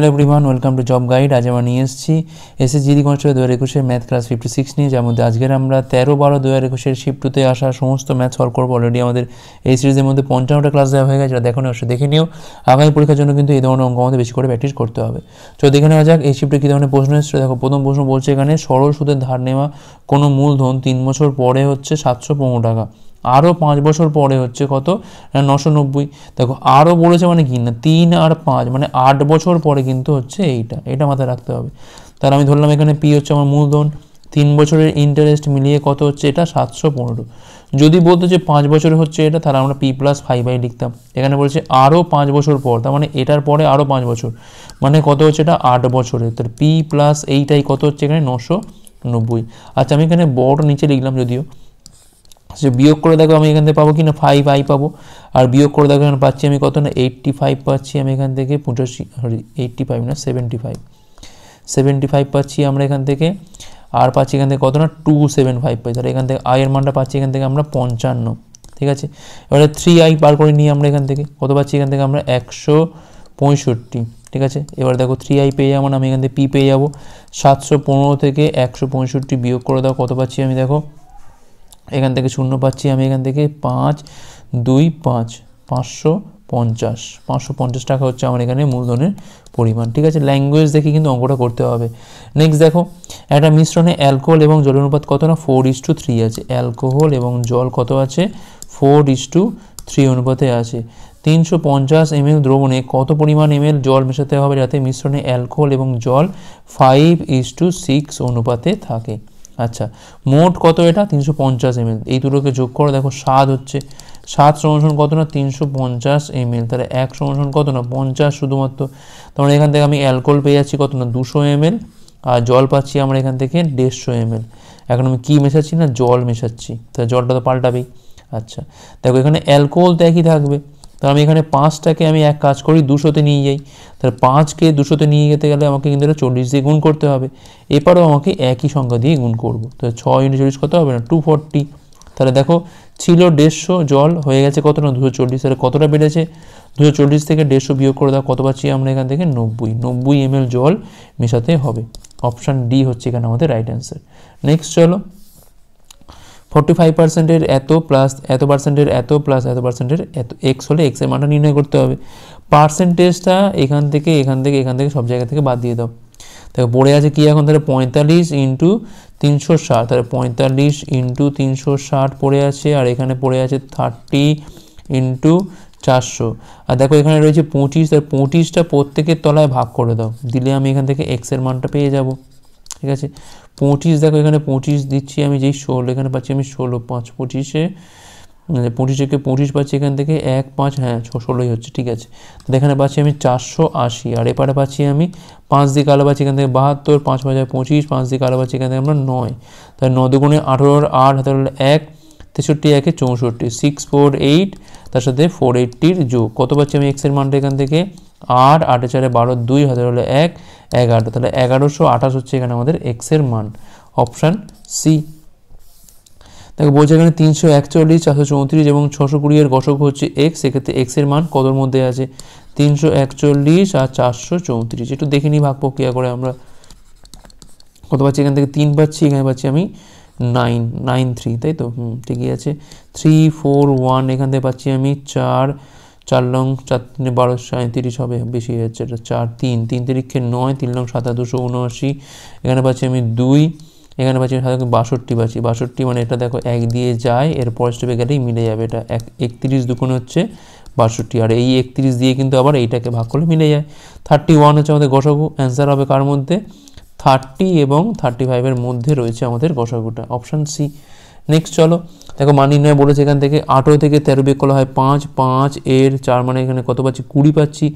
hello everyone welcome to job guide আজ আমরা নিয়ে এসেছি এসএস জিডি কনস্টেবল দু হাজার একুশের ম্যাথ ক্লাস ফিফটি সিক্স নিয়ে যার মধ্যে আজকের আমরা তেরো বারো দু হাজার একুশের শিফট টুতে আসা সমস্ত ম্যাথ সলভ করবো অলরেডি আমাদের এই সিরিজের মধ্যে পঞ্চান্নটা ক্লাস দেওয়া হয়ে গেছে যেটা দেখো অবশ্যই দেখে নিও আগামী পরীক্ষার জন্য কিন্তু এই ধরনের অঙ্ক আমাদের বেশি করে প্র্যাকটিস করতে হবে তো দেখে নেওয়া যাক এই শিফটে কী ধরনের প্রশ্ন এসেছে দেখো প্রথম প্রশ্ন বলছে এখানে সরল সুদের ধার নেওয়া কোনো মূলধন তিন বছর পরে হচ্ছে সাতশো পনেরো টাকা আরও পাঁচ বছর পরে হচ্ছে কত হ্যাঁ, নশো নব্বই দেখো আরও বলেছে মানে কি না তিন আর পাঁচ মানে আট বছর পরে কিন্তু হচ্ছে এইটা এটা মাথায় রাখতে হবে তাহলে আমি ধরলাম এখানে পি হচ্ছে আমার মূলধন তিন বছরের ইন্টারেস্ট মিলিয়ে কত হচ্ছে এটা সাতশো পনেরো যদি বলতো যে পাঁচ বছরে হচ্ছে এটা তাহলে আমরা পি প্লাস ফাইভ আই লিখতাম এখানে বলছে আরও পাঁচ বছর পর তার মানে এটার পরে আরও পাঁচ বছর মানে কত হচ্ছে এটা আট বছরে তাহলে পি প্লাস এইটাই কত হচ্ছে এখানে নশো নব্বই আচ্ছা আমি এখানে বড় নিচে লিখলাম যদিও সে আচ্ছা, বিয়োগ করে দেখো আমি এখান থেকে পাবো কি না ফাইভ আই পাবো আর বিয়োগ করে দেখো এখানে পাচ্ছি আমি কত না এইটটি ফাইভ পাচ্ছি আমি এখান থেকে পঁচাশি সরি এইটটি ফাইভ না সেভেন্টি ফাইভ সেভেন্টি ফাইভ পাচ্ছি আমরা এখান থেকে আর পাচ্ছি এখান থেকে কত না টু সেভেন ফাইভ পাই আর এখান থেকে আয়ের মানটা পাচ্ছি এখান থেকে আমরা পঞ্চান্ন ঠিক আছে এবারে থ্রি আই পার করে নিই আমরা এখান থেকে কত পাচ্ছি এখান থেকে আমরা একশো পঁয়ষট্টি ঠিক আছে এবার দেখো থ্রি আই পেয়ে যাবো আমি এখান থেকে পি পেয়ে যাবো সাতশো পনেরো থেকে একশো পঁয়ষট্টি বিয়োগ করে দাও কত পাচ্ছি আমি দেখো এখান থেকে শূন্য পাচ্ছি আমি এখান থেকে পাঁচ দুই পাঁচ পাঁচশো পঞ্চাশ পাঁচশো পঞ্চাশ টাকা হচ্ছে আমার এখানে মূলধনের পরিমাণ ঠিক আছে ল্যাঙ্গুয়েজ দেখে কিন্তু অঙ্কটা করতে হবে নেক্সট দেখো একটা মিশ্রণে অ্যালকোহল এবং জলের অনুপাত কত না ফোর ইস টু থ্রি আছে অ্যালকোহল এবং জল কত আছে ফোর ইস টু থ্রি অনুপাতে আছে তিনশো পঞ্চাশ এম এল দ্রবণে কত পরিমাণ এম জল মেশাতে হবে যাতে মিশ্রণে অ্যালকোহল এবং জল ফাইভ ইস টু সিক্স অনুপাতে থাকে আচ্ছা মোট কত এটা তিনশো পঞ্চাশ এমএল এই দুটোকে যোগ করো দেখো স্বাদ হচ্ছে সাত সমসন কত না তিনশো পঞ্চাশ এমএল তাহলে এক সমসন কত না পঞ্চাশ শুধুমাত্র তোমার এখান থেকে আমি অ্যালকোহল পেয়ে যাচ্ছি কত না দুশো এমএল আর জল পাচ্ছি আমরা এখান থেকে দেড়শো এমএল এখন আমি কী মেশাচ্ছি না জল মেশাচ্ছি তাহলে জলটা তো পাল্টাবেই আচ্ছা দেখো এখানে অ্যালকোহল তো একই থাকবে তাহলে আমি এখানে পাঁচটাকে আমি এক কাজ করি দুশোতে নিয়ে যাই তাহলে পাঁচকে দুশোতে নিয়ে যেতে গেলে আমাকে কিন্তু এটা চল্লিশ দিয়ে গুণ করতে হবে এবারও আমাকে একই সংখ্যা দিয়ে গুণ করব তো ছয় ইউনিট চল্লিশ কত হবে না টু ফর্টি তাহলে দেখো ছিল দেড়শো জল হয়ে গেছে কত না দুশো চল্লিশ তাহলে কতটা বেড়েছে দুশো চল্লিশ থেকে দেড়শো বিয়োগ করে দাও কত পাচ্ছি আমরা এখান থেকে নব্বই নব্বই এম জল মেশাতে হবে অপশান ডি হচ্ছে এখানে আমাদের রাইট অ্যান্সার নেক্সট চলো ফর্টি ফাইভ পার্সেন্টের এত প্লাস এত পার্সেন্টের এত প্লাস এত পার্সেন্টের এত এক্স হলে এক্সের মানটা নির্ণয় করতে হবে পার্সেন্টেজটা এখান থেকে এখান থেকে এখান থেকে সব জায়গা থেকে বাদ দিয়ে দাও দেখো পড়ে আছে কি এখন তাহলে পঁয়তাল্লিশ ইন্টু তিনশো ষাট তাহলে পঁয়তাল্লিশ ইন্টু তিনশো ষাট পড়ে আছে আর এখানে পড়ে আছে থার্টি ইন্টু চারশো আর দেখো এখানে রয়েছে পঁচিশ তাহলে পঁচিশটা প্রত্যেকের তলায় ভাগ করে দাও দিলে আমি এখান থেকে এক্সের মানটা পেয়ে যাব ঠিক আছে পঁচিশ দেখো এখানে পঁচিশ দিচ্ছি আমি যেই ষোলো এখানে পাচ্ছি আমি ষোলো পাঁচ পঁচিশে মানে পঁচিশেকে পঁচিশ পাচ্ছি এখান থেকে এক পাঁচ হ্যাঁ ষোলোই হচ্ছে ঠিক আছে তো এখানে পাচ্ছি আমি চারশো আশি আর এপারে পাচ্ছি আমি পাঁচ দিকে আলো পাচ্ছি এখান থেকে বাহাত্তর পাঁচ হাজার পঁচিশ পাঁচ দিকে আলো পাচ্ছি এখান থেকে আমরা নয় তাহলে ন দুগুণে আঠেরোর আট হাতে এক তেষট্টি একে চৌষট্টি সিক্স ফোর এইট তার সাথে ফোর এইটটির যোগ কত পাচ্ছি আমি এক্সের মানটা এখান থেকে আট আটে চারে বারো দুই হাজার হলে এক এগারো তাহলে এগারোশো আঠাশ হচ্ছে এখানে আমাদের এক্সের মান অপশান সি দেখো বলছে এখানে তিনশো একচল্লিশ চারশো চৌত্রিশ এবং ছশো কুড়ি এর গসক হচ্ছে এক্স সেক্ষেত্রে এক্সের মান কতর মধ্যে আছে তিনশো একচল্লিশ আর চারশো চৌত্রিশ একটু দেখে নিই ভাগ প্রক্রিয়া করে আমরা কত পাচ্ছি এখান থেকে তিন পাচ্ছি এখানে পাচ্ছি আমি নাইন নাইন থ্রি তাই তো হুম ঠিকই আছে থ্রি ফোর ওয়ান এখান থেকে পাচ্ছি আমি চার চার লং চার তিনে বারো সাঁত্রিশ হবে বেশি যাচ্ছে এটা চার তিন তিন তিরিক্ষে নয় তিন লং সাতাশ দুশো উনআশি এখানে পাচ্ছি আমি দুই এখানে পাচ্ছি সাধারণত বাষট্টি পাচ্ছি বাষট্টি মানে এটা দেখো এক দিয়ে যায় এর পরের স্টেপে গেলেই মিলে যাবে এটা এক একত্রিশ দুগুণ হচ্ছে বাষট্টি আর এই একত্রিশ দিয়ে কিন্তু আবার এইটাকে ভাগ করলে মিলে যায় থার্টি ওয়ান হচ্ছে আমাদের গসাগু অ্যান্সার হবে কার মধ্যে থার্টি এবং থার্টি ফাইভের মধ্যে রয়েছে আমাদের গসাগুটা অপশান সি নেক্সট চলো দেখো মান নির্ণয় বলেছে এখান থেকে আঠেরো থেকে তেরো বিয়োগ করা হয় পাঁচ পাঁচ এর চার মানে এখানে কত পাচ্ছি কুড়ি পাচ্ছি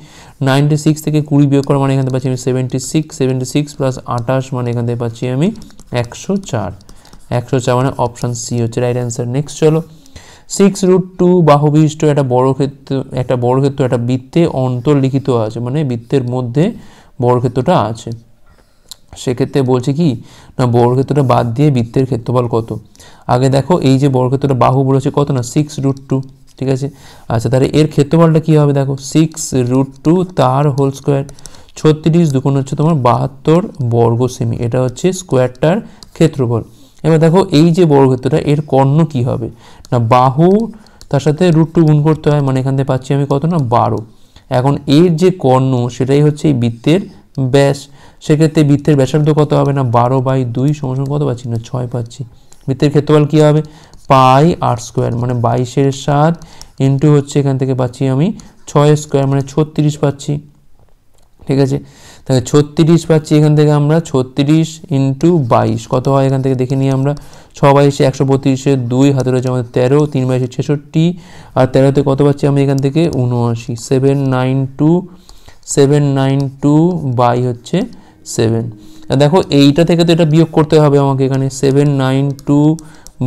নাইনটি সিক্স থেকে কুড়ি বিয়োগ করা মানে এখান থেকে পাচ্ছি আমি seventy six seventy six plus আঠাশ মানে এখান থেকে পাচ্ছি আমি একশো চার একশো চার মানে অপশান সি হচ্ছে রাইট অ্যান্সার নেক্সট চলো সিক্স রুট টু বাহুবিষ্ট একটা বড়ক্ষেত্র একটা বর্গক্ষেত্র একটা বৃত্তে অন্তর্লিখিত আছে মানে বৃত্তের মধ্যে বড়ক্ষেত্রটা আছে সেক্ষেত্রে বলছে কি না বর্গক্ষেত্রটা বাদ দিয়ে বৃত্তের ক্ষেত্রফল কত আগে দেখো এই যে বর্গক্ষেত্রটা বাহু বলেছে কত না সিক্স রুট টু ঠিক আছে আচ্ছা তাহলে এর ক্ষেত্রফলটা কী হবে দেখো সিক্স রুট টু তার হোল স্কোয়ার ছত্রিশ দুকোন হচ্ছে তোমার বাহাত্তর বর্গ সেমি এটা হচ্ছে স্কোয়ারটার ক্ষেত্রফল এবার দেখো এই যে বর্গক্ষেত্রটা এর কর্ণ কি হবে না বাহু তার সাথে রুট টু গুণ করতে হয় মানে এখান থেকে পাচ্ছি আমি কত না বারো এখন এর যে কর্ণ সেটাই হচ্ছে এই বৃত্তের ব্যাস সেক্ষেত্রে বৃত্তের ব্যাসার্ধ কত হবে না বারো বাই দুই সমসম কত পাচ্ছি না ছয় পাচ্ছি বৃত্তের ক্ষেত্রফল কী হবে পাই আর স্কোয়ার মানে বাইশের সাত ইন্টু হচ্ছে এখান থেকে পাচ্ছি আমি ছয় স্কোয়ার মানে ছত্রিশ পাচ্ছি ঠিক আছে তাহলে ছত্রিশ পাচ্ছি এখান থেকে আমরা ছত্রিশ ইন্টু বাইশ কত হয় এখান থেকে দেখে নিই আমরা ছ বাইশে একশো বত্রিশে দুই হাতে রয়েছে আমাদের তেরো তিন বাইশে ছেষট্টি আর তেরোতে কত পাচ্ছি আমি এখান থেকে উনআশি seven nine two seven nine two by হচ্ছে সেভেন দেখো এইটা থেকে তো এটা বিয়োগ করতে হবে আমাকে এখানে seven nine two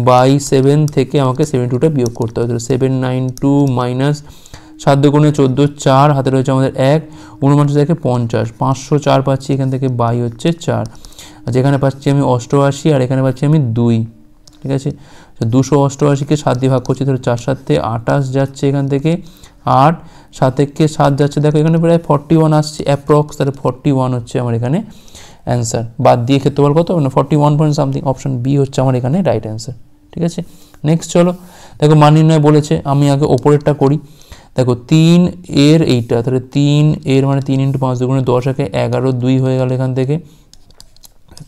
by seven থেকে আমাকে সেভেন টুটা বিয়োগ করতে হবে সেভেন নাইন টু মাইনাস সাত কোণে চোদ্দো চার হাতে রয়েছে আমাদের এক উনমান থেকে পঞ্চাশ পাঁচশো চার পাচ্ছি এখান থেকে বাই হচ্ছে চার আর যেখানে পাচ্ছি আমি অষ্টআশি আর এখানে পাচ্ছি আমি দুই ঠিক আছে দুশো অষ্টআশিকে সাত দিয়ে ভাগ করছি ধরো চার থেকে আটাশ যাচ্ছে এখান থেকে আট সাত সাত যাচ্ছে দেখো এখানে প্রায় ফর্টি ওয়ান আসছে অ্যাপ্রক্স তাহলে ফর্টি ওয়ান হচ্ছে আমার এখানে অ্যান্সার বাদ দিয়ে খেতে পারবো কত না forty one point something option B হচ্ছে আমার এখানে রাইট অ্যান্সার ঠিক আছে নেক্সট চলো দেখো মান নির্ণয় বলেছে আমি আগে ওপরেরটা করি দেখো তিন এর এইটা তাহলে তিন এর মানে তিন ইন্টু পাঁচ দুগুণে দশ একে এগারো দুই হয়ে গেল এখান থেকে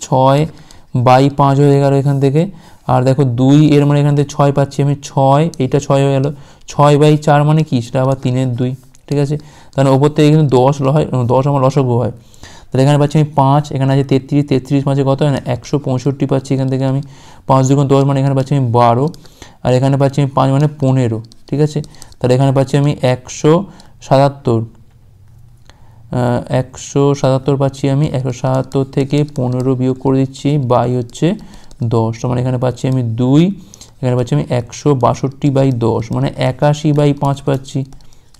ছয় বাই পাঁচ হয়ে গেল এখান থেকে আর দেখো দুই এর মানে এখান থেকে ছয় পাচ্ছি আমি ছয় এইটা ছয় হয়ে গেল ছয় বাই চার মানে কি সেটা আবার তিনের দুই ঠিক আছে তাহলে ওপর থেকে কিন্তু দশ হয় দশ আমার রসজ্ঞ হয় তাহলে এখানে পাচ্ছি আমি পাঁচ এখানে আছে তেত্রিশ তেত্রিশ মাঝে কত হয় না একশো পঁয়ষট্টি পাচ্ছি এখান থেকে আমি পাঁচ দুগুণ দশ মানে এখানে পাচ্ছি আমি বারো আর এখানে পাচ্ছি আমি পাঁচ মানে পনেরো ঠিক আছে তাহলে এখানে পাচ্ছি আমি একশো সাতাত্তর একশো সাতাত্তর পাচ্ছি আমি একশো সাতাত্তর থেকে পনেরো বিয়োগ করে দিচ্ছি বাই হচ্ছে দশ মানে এখানে পাচ্ছি আমি দুই এখানে পাচ্ছি আমি একশো বাষট্টি বাই দশ মানে একাশি বাই পাঁচ পাচ্ছি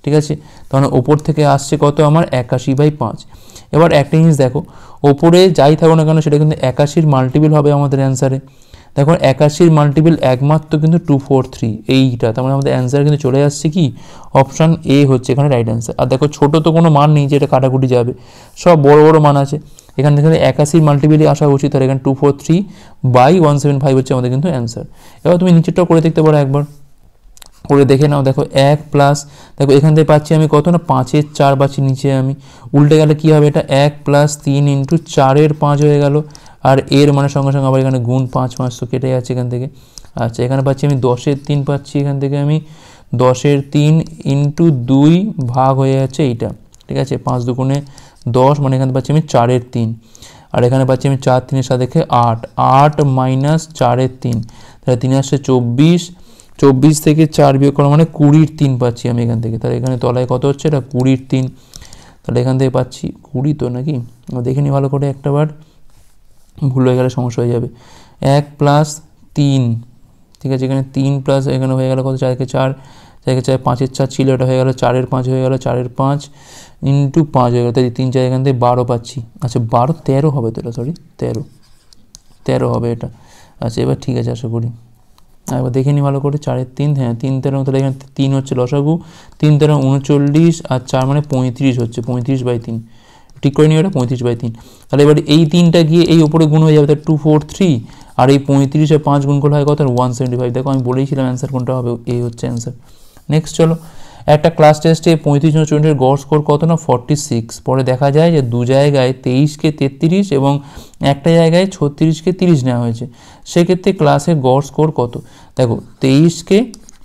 ঠিক আছে তাহলে মানে ওপর থেকে আসছে কত আমার একাশি বাই পাঁচ এবার একটা জিনিস দেখো ওপরে যাই থাকো না কেন সেটা কিন্তু একাশির মাল্টিপল হবে আমাদের অ্যান্সারে দেখো একাশির মাল্টিপল একমাত্র কিন্তু টু ফোর থ্রি এইটা তার মানে আমাদের অ্যান্সার কিন্তু চলে আসছে কি অপশান এ হচ্ছে এখানে রাইট অ্যান্সার আর দেখো ছোটো তো কোনো মান নেই যে এটা কাটাকুটি যাবে সব বড় বড় মান আছে এখান থেকে একাশির মাল্টিপিলি আসা উচিত আর এখানে two four three by one seven five হচ্ছে আমাদের কিন্তু অ্যান্সার এবার তুমি নিচেরটাও করে দেখতে পারো একবার করে দেখে নাও দেখো এক প্লাস দেখো এখান থেকে পাচ্ছি আমি কত না পাঁচের চার পাচ্ছি নিচে আমি উল্টে গেলে কী হবে এটা এক প্লাস তিন ইন্টু চারের পাঁচ হয়ে গেল আর এর মানে সঙ্গে সঙ্গে আবার এখানে গুণ পাঁচ পাঁচ তো কেটে যাচ্ছে এখান থেকে আচ্ছা এখানে পাচ্ছি আমি দশের তিন পাচ্ছি এখান থেকে আমি দশের তিন ইন্টু দুই ভাগ হয়ে যাচ্ছে এইটা ঠিক আছে পাঁচ দুকোণে দশ মানে এখানে পাচ্ছি আমি চারের তিন আর এখানে পাচ্ছি আমি চার তিনের সাথে খেয়ে আট আট মাইনাস চারের তিন তাহলে তিন আসছে চব্বিশ চব্বিশ থেকে চার বিয়োগ করা মানে কুড়ির তিন পাচ্ছি আমি এখান থেকে তাহলে এখানে তলায় কত হচ্ছে এটা কুড়ির তিন তাহলে এখান থেকে পাচ্ছি কুড়ি তো নাকি দেখে নি ভালো করে একটাবার ভুল হয়ে গেলে সমস্যা হয়ে যাবে এক প্লাস তিন ঠিক আছে এখানে তিন প্লাস এখানে হয়ে গেলে কত চারকে চার চার পাঁচের চার ছিল এটা হয়ে গেল চারের পাঁচ হয়ে গেল চারের পাঁচ ইন্টু পাঁচ হয়ে গেল তাই তিন চার এখান থেকে বারো পাচ্ছি আচ্ছা বারো তেরো হবে তো এটা সরি তেরো তেরো হবে এটা আচ্ছা এবার ঠিক আছে আশা করি একবার দেখে নিই ভালো করে চারের তিন হ্যাঁ তিন তেরো তাহলে এখানে তিন হচ্ছে লসাগু তিন তেরো উনচল্লিশ আর চার মানে পঁয়ত্রিশ হচ্ছে পঁয়ত্রিশ বাই তিন ঠিক করে নিই ওটা পঁয়ত্রিশ বাই তিন তাহলে এবার এই তিনটা গিয়ে এই ওপরে গুণ হয়ে যাবে তার টু ফোর থ্রি আর এই পঁয়ত্রিশে পাঁচ গুণ করলে হয় কত ওয়ান সেভেন্টি ফাইভ দেখো আমি বলেইছিলাম অ্যান্সার কোনটা হবে এই হচ্ছে অ্যান্সার নেক্সট চলো একটা ক্লাস টেস্টে পঁয়ত্রিশ জন স্টুডেন্টের গড় স্কোর কত না ফর্টি সিক্স পরে দেখা যায় যে দু জায়গায় তেইশকে তেত্রিশ এবং একটা জায়গায় ছত্রিশকে তিরিশ নেওয়া হয়েছে সেক্ষেত্রে ক্লাসের গড় স্কোর কত দেখো তেইশকে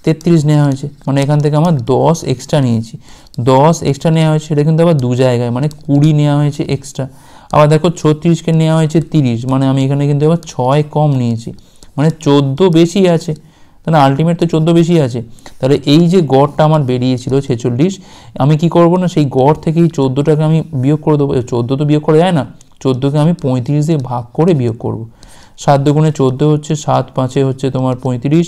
তেত্রিশ নেওয়া হয়েছে মানে এখান থেকে আমার দশ এক্সট্রা নিয়েছি দশ এক্সট্রা নেওয়া হয়েছে সেটা কিন্তু আবার দু জায়গায় মানে কুড়ি নেওয়া হয়েছে এক্সট্রা আবার দেখো ছত্রিশকে নেওয়া হয়েছে তিরিশ মানে আমি এখানে কিন্তু আবার ছয় কম নিয়েছি মানে চোদ্দো বেশি আছে তাহলে আলটিমেট তো চোদ্দো বেশি আছে তাহলে এই যে গড়টা আমার বেরিয়েছিল ছেচল্লিশ আমি কি করব না সেই গড় থেকেই চোদ্দোটাকে আমি বিয়োগ করে দেবো চোদ্দো তো বিয়োগ করা যায় না চোদ্দোকে আমি পঁয়ত্রিশ দিয়ে ভাগ করে বিয়োগ করব সাত দুগুণে চোদ্দো হচ্ছে সাত পাঁচে হচ্ছে তোমার পঁয়ত্রিশ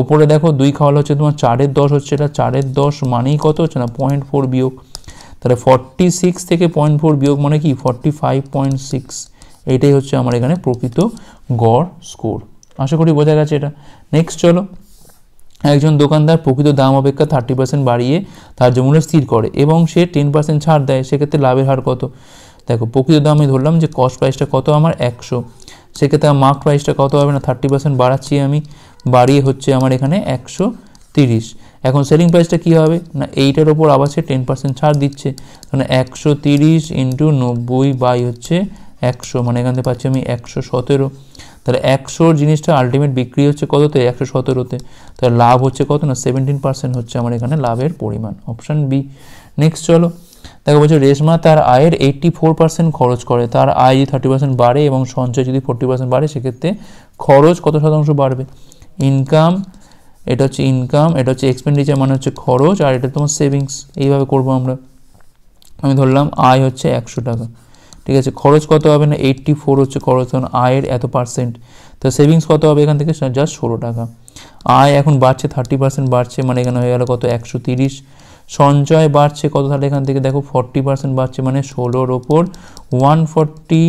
ওপরে দেখো দুই খাওয়াল হচ্ছে তোমার চারের দশ হচ্ছে এটা চারের দশ মানেই কত হচ্ছে না পয়েন্ট ফোর বিয়োগ তাহলে ফর্টি সিক্স থেকে পয়েন্ট ফোর বিয়োগ মানে কি ফর্টি ফাইভ পয়েন্ট সিক্স এটাই হচ্ছে আমার এখানে প্রকৃত গড় স্কোর আশা করি বোঝা গেছে এটা নেক্সট চলো একজন দোকানদার প্রকৃত দাম অপেক্ষা থার্টি পার্সেন্ট বাড়িয়ে তার মূল্য স্থির করে এবং সে টেন পার্সেন্ট ছাড় দেয় সেক্ষেত্রে লাভের হার কত দেখো প্রকৃত দাম আমি ধরলাম যে কস্ট প্রাইসটা কত আমার একশো সেক্ষেত্রে আমার মার্ক প্রাইসটা কত হবে না থার্টি পার্সেন্ট বাড়াচ্ছি আমি বাড়িয়ে হচ্ছে আমার এখানে একশো তিরিশ এখন সেলিং প্রাইসটা কী হবে না এইটার ওপর আবার সে টেন পার্সেন্ট ছাড় দিচ্ছে মানে একশো তিরিশ ইন্টু নব্বই বাই হচ্ছে একশো মানে এখান থেকে পাচ্ছি আমি একশো সতেরো তাহলে একশোর জিনিসটা আলটিমেট বিক্রি হচ্ছে কততে একশো সতেরোতে তাহলে লাভ হচ্ছে কত না সেভেন্টিন পার্সেন্ট হচ্ছে আমার এখানে লাভের পরিমাণ অপশান বি নেক্সট চলো দেখো বলছে রেশমা তার আয়ের এইট্টি ফোর পার্সেন্ট খরচ করে তার আয় যদি থার্টি পার্সেন্ট বাড়ে এবং সঞ্চয় যদি ফোর্টি পার্সেন্ট বাড়ে সেক্ষেত্রে খরচ কত শতাংশ বাড়বে ইনকাম এটা হচ্ছে ইনকাম এটা হচ্ছে এক্সপেন্ডিচার মানে হচ্ছে খরচ আর এটা তোমার সেভিংস এইভাবে করবো আমরা আমি ধরলাম আয় হচ্ছে একশো টাকা ঠিক আছে খরচ কত হবে না এইট্টি ফোর হচ্ছে খরচ তখন আয়ের এত পার্সেন্ট তো সেভিংস কত হবে এখান থেকে জাস্ট ষোলো টাকা আয় এখন বাড়ছে থার্টি পার্সেন্ট বাড়ছে মানে এখানে হয়ে গেল কত একশো তিরিশ সঞ্চয় বাড়ছে কত তাহলে এখান থেকে দেখো ফর্টি পার্সেন্ট বাড়ছে মানে ষোলোর ওপর ওয়ান ফর্টি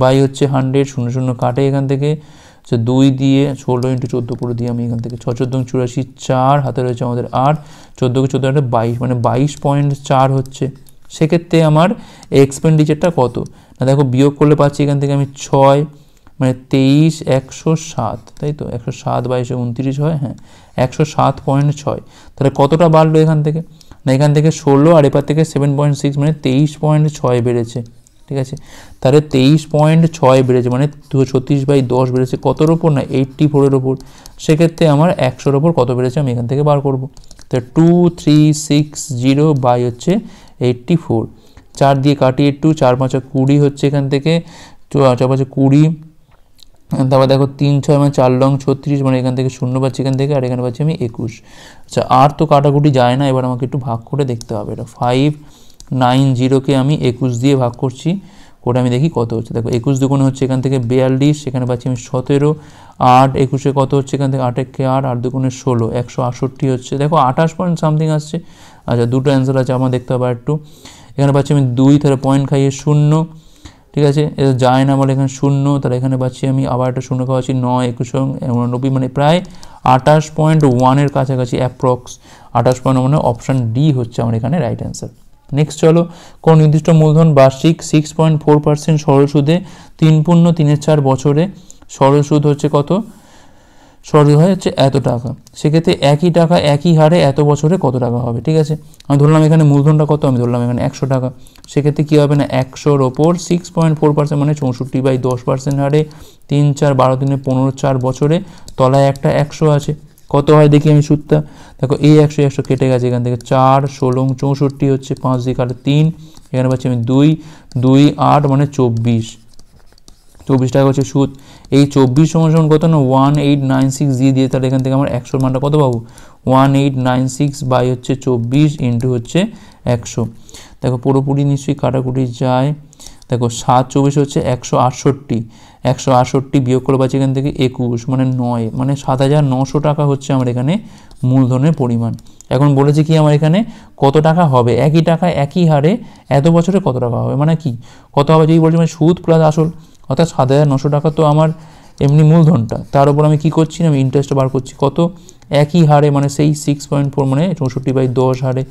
বাই হচ্ছে হান্ড্রেড শূন্য শূন্য কাটে এখান থেকে হচ্ছে দুই দিয়ে ষোলো ইন্টু চোদ্দো করে দিয়ে আমি এখান থেকে ছ চোদ্দো চুরাশি চার হাতে রয়েছে আমাদের আট চোদ্দোকে চোদ্দো আটে বাইশ মানে বাইশ পয়েন্ট চার হচ্ছে সেক্ষেত্রে আমার এক্সপেন্ডিচারটা কত না দেখো বিয়োগ করলে পাচ্ছি এখান থেকে আমি ছয় মানে তেইশ একশো সাত তাই তো একশো সাত বাইশে উনত্রিশ হয় হ্যাঁ একশো সাত পয়েন্ট ছয় তাহলে কতটা বাড়লো এখান থেকে না এখান থেকে ষোলো আর এপার থেকে সেভেন পয়েন্ট সিক্স মানে তেইশ পয়েন্ট ছয় বেড়েছে ঠিক আছে তাহলে তেইশ পয়েন্ট ছয় বেড়েছে মানে ছত্রিশ বাই দশ বেড়েছে কতর ওপর না এইট্টি ফোরের ওপর সেক্ষেত্রে আমার একশোর ওপর কত বেড়েছে আমি এখান থেকে বার করবো তো two three six zero by হচ্ছে এইট্টি ফোর চার দিয়ে কাটিয়ে টু চার পাঁচ কুড়ি হচ্ছে এখান থেকে চার পাঁচা কুড়ি তারপর দেখো তিন ছয় মানে চার লং ছত্রিশ মানে এখান থেকে শূন্য পাচ্ছি এখান থেকে আর এখানে পাচ্ছি আমি একুশ আচ্ছা আর তো কাটাকুটি যায় না এবার আমাকে একটু ভাগ করে দেখতে হবে এটা ফাইভ নাইন জিরোকে আমি একুশ দিয়ে ভাগ করছি ওটা আমি দেখি কত হচ্ছে দেখো একুশ দুগুণ হচ্ছে এখান থেকে বিয়াল্লিশ সেখানে পাচ্ছি আমি সতেরো আট একুশে কত হচ্ছে এখান থেকে আট এক আট আট দুগুণে ষোলো একশো আটষট্টি হচ্ছে দেখো আঠাশ পয়েন্ট সামথিং আসছে আচ্ছা দুটো অ্যান্সার আছে আমার দেখতে হবে একটু এখানে পাচ্ছি আমি দুই তাহলে পয়েন্ট খাইয়ে শূন্য ঠিক আছে এটা যায় না বলে এখানে শূন্য তাহলে এখানে পাচ্ছি আমি আবার একটা শূন্য খাওয়াচ্ছি নয় একুশ উনানব্বই মানে প্রায় আঠাশ পয়েন্ট ওয়ানের কাছাকাছি অ্যাপ্রক্স আঠাশ পয়েন্ট মানে অপশান ডি হচ্ছে আমার এখানে রাইট অ্যান্সার নেক্সট চলো কোনো নির্দিষ্ট মূলধন বার্ষিক সিক্স পয়েন্ট ফোর পার্সেন্ট সরল সুদে তিন পূর্ণ তিনের চার বছরে সরল সুদ হচ্ছে কত সরল হয় হচ্ছে এত টাকা সেক্ষেত্রে একই টাকা একই হারে এত বছরে কত টাকা হবে ঠিক আছে আমি ধরলাম এখানে মূলধনটা কত আমি ধরলাম এখানে একশো টাকা সেক্ষেত্রে কী হবে না একশোর ওপর সিক্স পয়েন্ট ফোর পার্সেন্ট মানে চৌষট্টি বাই দশ পার্সেন্ট হারে তিন চার বারো দিনে পনেরো চার বছরে তলায় একটা একশো আছে কত হয় দেখি আমি সুদটা দেখো এই একশো একশো কেটে গেছে এখান থেকে চার ষোলং চৌষট্টি হচ্ছে পাঁচ দিক আট তিন এখানে পাচ্ছি আমি দুই দুই আট মানে চব্বিশ চব্বিশ টাকা হচ্ছে সুদ এই চব্বিশ সময় সমান কত না ওয়ান এইট নাইন সিক্স দিয়ে দিয়ে তাহলে এখান থেকে আমার একশোর মানটা কত পাবো one eight nine six by হচ্ছে চব্বিশ ইন্টু হচ্ছে একশো দেখো পুরোপুরি নিশ্চয়ই কাটাকুটি যায় দেখো সাত চব্বিশ হচ্ছে একশো আটষট্টি একশো আটষট্টি বিয়োগ করে পাচ্ছি এখান থেকে একুশ মানে নয় মানে সাত হাজার নশো টাকা হচ্ছে আমার এখানে মূলধনের পরিমাণ এখন বলেছে কি আমার এখানে কত টাকা হবে একই টাকা একই হারে এত বছরে কত টাকা হবে মানে কি কত হবে যদি বলছি মানে সুদ প্লাস আসল অর্থাৎ সাত হাজার নশো টাকা তো আমার এমনি মূলধনটা তার উপর আমি কি করছি আমি ইন্টারেস্টটা বার করছি কত একই হারে মানে সেই সিক্স পয়েন্ট ফোর মানে চৌষট্টি বাই দশ হারে